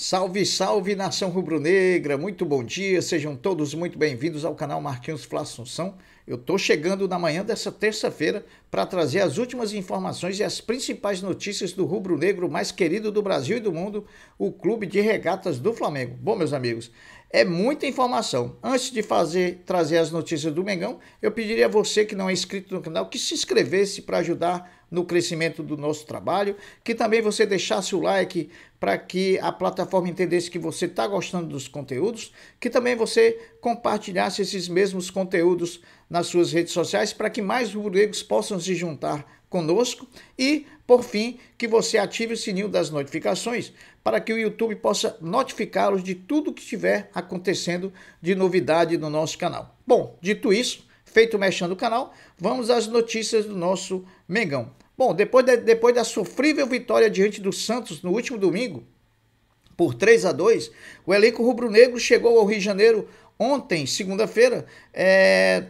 Salve, salve nação rubro-negra, muito bom dia, sejam todos muito bem-vindos ao canal Marquinhos Flá Assunção. Eu estou chegando na manhã dessa terça-feira para trazer as últimas informações e as principais notícias do rubro-negro mais querido do Brasil e do mundo, o Clube de Regatas do Flamengo. Bom, meus amigos, é muita informação. Antes de fazer trazer as notícias do Mengão, eu pediria a você que não é inscrito no canal que se inscrevesse para ajudar no crescimento do nosso trabalho, que também você deixasse o like para que a plataforma entendesse que você está gostando dos conteúdos, que também você compartilhasse esses mesmos conteúdos nas suas redes sociais para que mais rubro-negros possam se juntar conosco e, por fim, que você ative o sininho das notificações para que o YouTube possa notificá-los de tudo que estiver acontecendo de novidade no nosso canal. Bom, dito isso, Feito o mexendo do canal, vamos às notícias do nosso Mengão. Bom, depois, de, depois da sofrível vitória diante do Santos no último domingo, por 3 a 2, o elenco rubro-negro chegou ao Rio de Janeiro ontem, segunda-feira, é,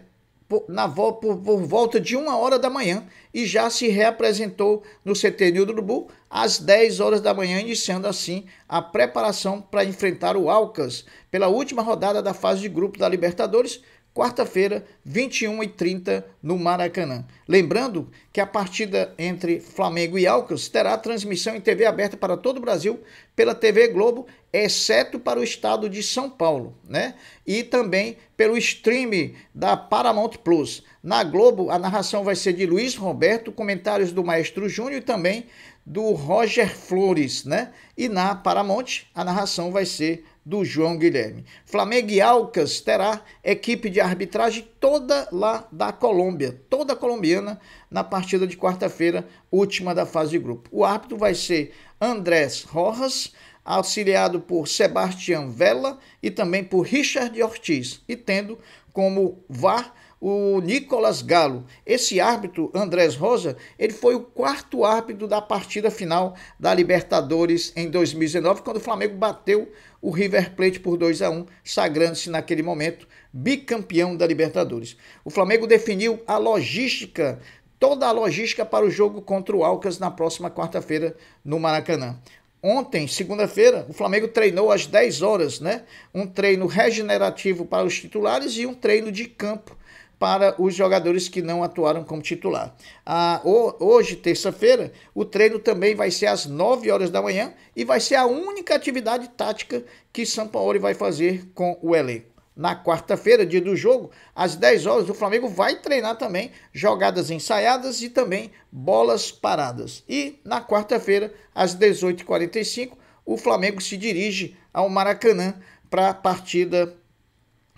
por, na, por, por, volta de uma hora da manhã e já se reapresentou no CT do Urubu às 10 horas da manhã, iniciando assim a preparação para enfrentar o Alcas pela última rodada da fase de grupo da Libertadores, quarta-feira, 21h30, no Maracanã. Lembrando que a partida entre Flamengo e Alcas terá transmissão em TV aberta para todo o Brasil pela TV Globo, exceto para o estado de São Paulo, né? E também pelo stream da Paramount Plus. Na Globo, a narração vai ser de Luiz Roberto, comentários do Maestro Júnior e também do Roger Flores, né? E na Paramount, a narração vai ser do João Guilherme. Flamengo e Alcas terá equipe de arbitragem toda lá da Colômbia, toda colombiana, na partida de quarta-feira, última da fase de grupo. O árbitro vai ser Andrés Rojas, auxiliado por Sebastião Vela e também por Richard Ortiz, e tendo como VAR o Nicolas Galo. Esse árbitro, Andrés Rosa, ele foi o quarto árbitro da partida final da Libertadores em 2019, quando o Flamengo bateu o River Plate por 2 a 1, sagrando-se naquele momento bicampeão da Libertadores. O Flamengo definiu a logística, toda a logística para o jogo contra o Alcas na próxima quarta-feira no Maracanã. Ontem, segunda-feira, o Flamengo treinou às 10 horas, né? Um treino regenerativo para os titulares e um treino de campo para os jogadores que não atuaram como titular. Ah, hoje, terça-feira, o treino também vai ser às 9 horas da manhã e vai ser a única atividade tática que São Paulo vai fazer com o elenco. Na quarta-feira, dia do jogo, às 10 horas, o Flamengo vai treinar também jogadas ensaiadas e também bolas paradas. E na quarta-feira, às 18h45, o Flamengo se dirige ao Maracanã para a partida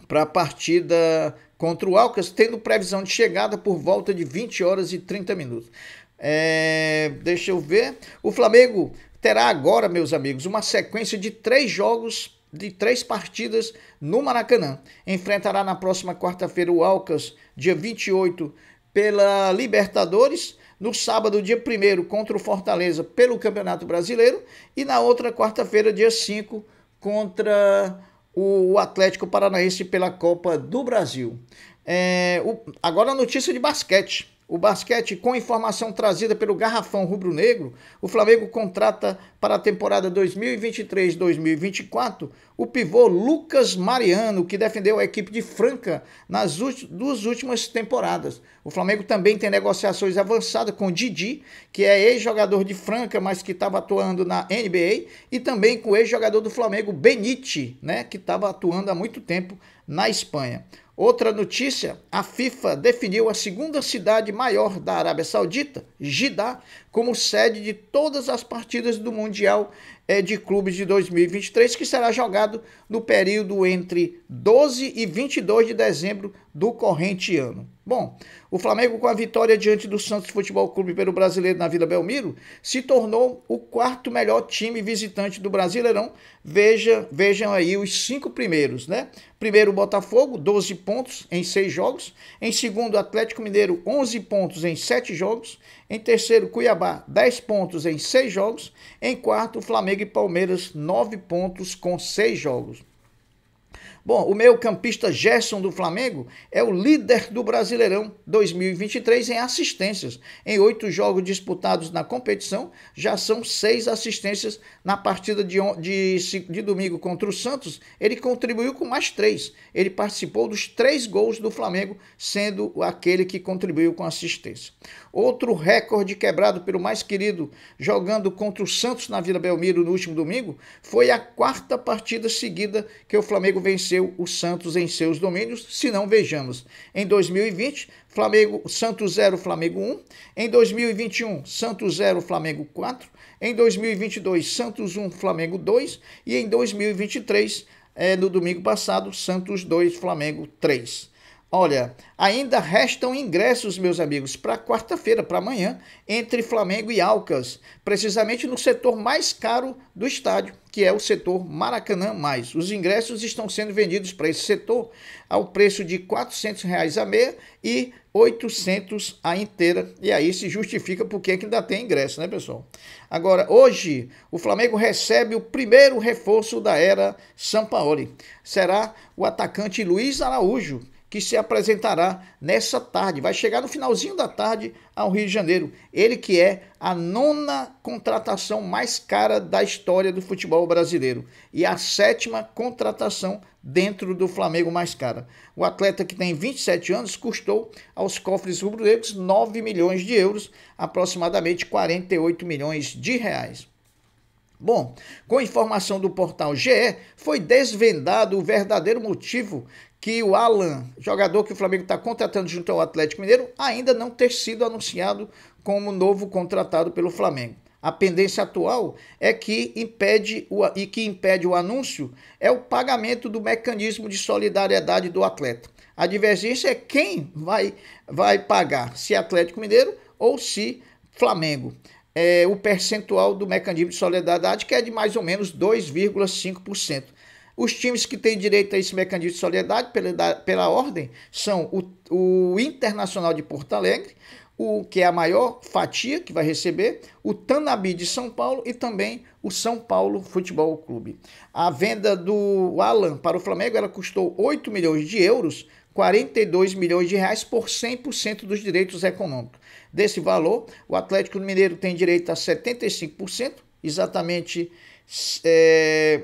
para a partida contra o Alcas, tendo previsão de chegada por volta de 20 horas e 30 minutos. É, deixa eu ver. O Flamengo terá agora, meus amigos, uma sequência de três jogos de três partidas no Maracanã. Enfrentará na próxima quarta-feira o Alcas, dia 28, pela Libertadores. No sábado, dia 1 contra o Fortaleza pelo Campeonato Brasileiro. E na outra quarta-feira, dia 5, contra o Atlético Paranaense pela Copa do Brasil. É, o, agora a notícia de basquete. O basquete com informação trazida pelo Garrafão Rubro Negro, o Flamengo contrata para a temporada 2023-2024 o pivô Lucas Mariano, que defendeu a equipe de Franca nas duas últimas temporadas. O Flamengo também tem negociações avançadas com Didi, que é ex-jogador de Franca, mas que estava atuando na NBA, e também com o ex-jogador do Flamengo Benite, né, que estava atuando há muito tempo na Espanha. Outra notícia: a FIFA definiu a segunda cidade maior da Arábia Saudita, Jidá, como sede de todas as partidas do Mundial é de clubes de 2023, que será jogado no período entre 12 e 22 de dezembro do corrente ano. Bom, o Flamengo, com a vitória diante do Santos Futebol Clube pelo Brasileiro na Vila Belmiro, se tornou o quarto melhor time visitante do Brasileirão. Veja, vejam aí os cinco primeiros, né? Primeiro, Botafogo, 12 pontos em seis jogos. Em segundo, Atlético Mineiro, 11 pontos em sete jogos. Em terceiro, Cuiabá, 10 pontos em 6 jogos. Em quarto, Flamengo e Palmeiras, 9 pontos com 6 jogos. Bom, o meio campista Gerson do Flamengo é o líder do Brasileirão 2023 em assistências. Em oito jogos disputados na competição, já são seis assistências. Na partida de, de, de domingo contra o Santos, ele contribuiu com mais três. Ele participou dos três gols do Flamengo, sendo aquele que contribuiu com assistência. Outro recorde quebrado pelo mais querido jogando contra o Santos na Vila Belmiro no último domingo foi a quarta partida seguida que o Flamengo venceu venceu o Santos em seus domínios, se não vejamos. Em 2020, Flamengo, Santos 0, Flamengo 1. Em 2021, Santos 0, Flamengo 4. Em 2022, Santos 1, Flamengo 2. E em 2023, é, eh, no domingo passado, Santos 2, Flamengo 3. Olha, ainda restam ingressos, meus amigos, para quarta-feira, para amanhã, entre Flamengo e Alcas, precisamente no setor mais caro do estádio, que é o setor Maracanã Mais. Os ingressos estão sendo vendidos para esse setor ao preço de R$ 400 reais a meia e 800 a inteira. E aí se justifica porque é que ainda tem ingresso, né, pessoal? Agora, hoje, o Flamengo recebe o primeiro reforço da era Sampaoli. Será o atacante Luiz Araújo que se apresentará nessa tarde, vai chegar no finalzinho da tarde ao Rio de Janeiro. Ele que é a nona contratação mais cara da história do futebol brasileiro e a sétima contratação dentro do Flamengo mais cara. O atleta que tem 27 anos custou aos cofres rubro-negros 9 milhões de euros, aproximadamente 48 milhões de reais. Bom, com informação do portal GE, foi desvendado o verdadeiro motivo que o Alan, jogador que o Flamengo está contratando junto ao Atlético Mineiro, ainda não ter sido anunciado como novo contratado pelo Flamengo. A pendência atual é que impede o, e que impede o anúncio é o pagamento do mecanismo de solidariedade do atleta. A divergência é quem vai, vai pagar, se é Atlético Mineiro ou se Flamengo. É, o percentual do mecanismo de solidariedade, que é de mais ou menos 2,5%. Os times que têm direito a esse mecanismo de solidariedade pela, pela ordem são o, o Internacional de Porto Alegre, o que é a maior fatia que vai receber, o Tanabi de São Paulo e também o São Paulo Futebol Clube. A venda do Alan para o Flamengo ela custou 8 milhões de euros, 42 milhões de reais por 100% dos direitos econômicos. Desse valor, o Atlético Mineiro tem direito a 75%, exatamente é,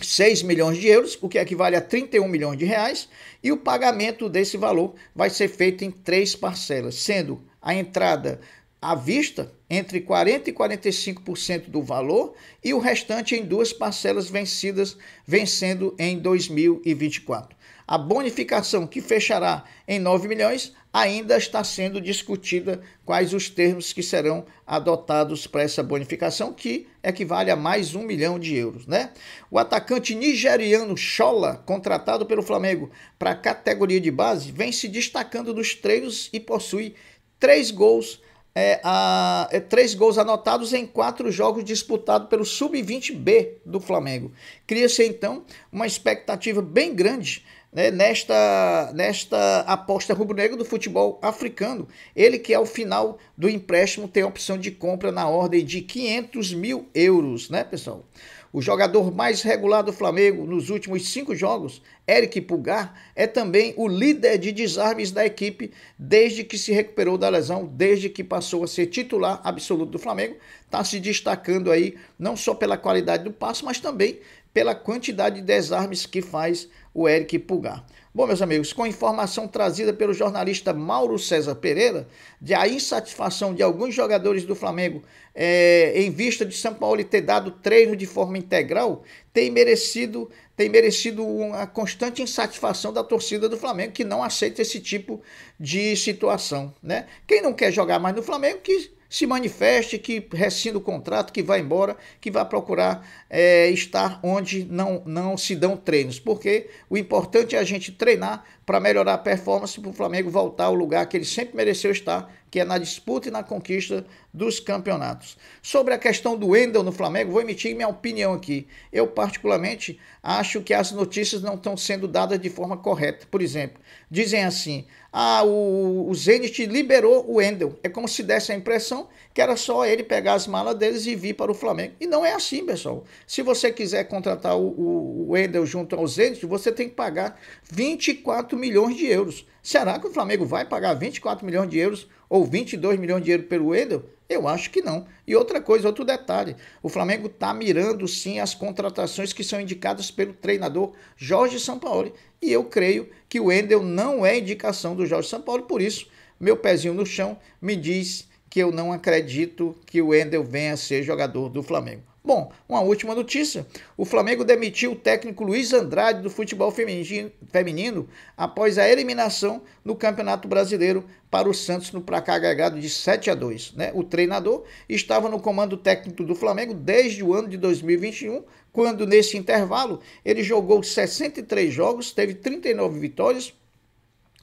6 milhões de euros, o que equivale a 31 milhões de reais, e o pagamento desse valor vai ser feito em três parcelas, sendo a entrada à vista entre 40 e 45% do valor e o restante em duas parcelas vencidas, vencendo em 2024 a bonificação que fechará em 9 milhões ainda está sendo discutida quais os termos que serão adotados para essa bonificação, que equivale a mais um milhão de euros. Né? O atacante nigeriano Chola, contratado pelo Flamengo para a categoria de base, vem se destacando nos treinos e possui três gols. É, a, é, três gols anotados em quatro jogos disputados pelo Sub-20B do Flamengo. Cria-se então uma expectativa bem grande né, nesta, nesta aposta rubro-negra do futebol africano. Ele que ao é final do empréstimo tem a opção de compra na ordem de 500 mil euros, né, pessoal? O jogador mais regular do Flamengo nos últimos cinco jogos, Eric Pulgar, é também o líder de desarmes da equipe desde que se recuperou da lesão, desde que passou a ser titular absoluto do Flamengo. Está se destacando aí não só pela qualidade do passo, mas também pela quantidade de desarmes que faz o Eric Pugar. Bom, meus amigos, com informação trazida pelo jornalista Mauro César Pereira, de a insatisfação de alguns jogadores do Flamengo é, em vista de São Paulo ter dado treino de forma integral, tem merecido, tem merecido uma constante insatisfação da torcida do Flamengo, que não aceita esse tipo de situação. Né? Quem não quer jogar mais no Flamengo, que se manifeste, que rescinda o contrato, que vá embora, que vá procurar é, estar onde não, não se dão treinos, porque o importante é a gente treinar para melhorar a performance para o Flamengo voltar ao lugar que ele sempre mereceu estar, que é na disputa e na conquista dos campeonatos. Sobre a questão do Wendel no Flamengo, vou emitir minha opinião aqui. Eu, particularmente, acho que as notícias não estão sendo dadas de forma correta. Por exemplo, dizem assim: ah, o, o Zenit liberou o Endel. É como se desse a impressão que era só ele pegar as malas deles e vir para o Flamengo. E não é assim, pessoal. Se você quiser contratar o, o Endel junto ao Zenit, você tem que pagar 24 milhões de euros. Será que o Flamengo vai pagar 24 milhões de euros ou 22 milhões de euros pelo Endel? Eu acho que não. E outra coisa, outro detalhe: o Flamengo está mirando sim as contratações que são indicadas pelo treinador Jorge Sampaoli. E eu creio que o Wendel não é indicação do Jorge Sampaoli, por isso, meu pezinho no chão me diz que eu não acredito que o Wendel venha a ser jogador do Flamengo. Bom, uma última notícia: o Flamengo demitiu o técnico Luiz Andrade do futebol feminino após a eliminação no Campeonato Brasileiro para o Santos no placar agregado de 7 a 2. Né? O treinador estava no comando técnico do Flamengo desde o ano de 2021, quando nesse intervalo ele jogou 63 jogos, teve 39 vitórias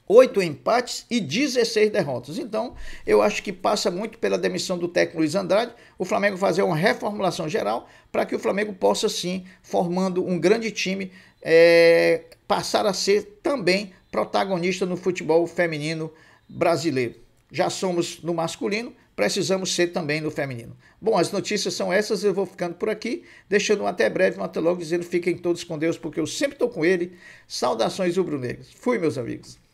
oito empates e 16 derrotas. Então, eu acho que passa muito pela demissão do técnico Luiz Andrade, o Flamengo fazer uma reformulação geral para que o Flamengo possa, sim, formando um grande time, é, passar a ser também protagonista no futebol feminino brasileiro. Já somos no masculino, precisamos ser também no feminino. Bom, as notícias são essas, eu vou ficando por aqui, deixando um até breve, um até logo, dizendo fiquem todos com Deus, porque eu sempre estou com ele. Saudações rubro Negros. Fui, meus amigos.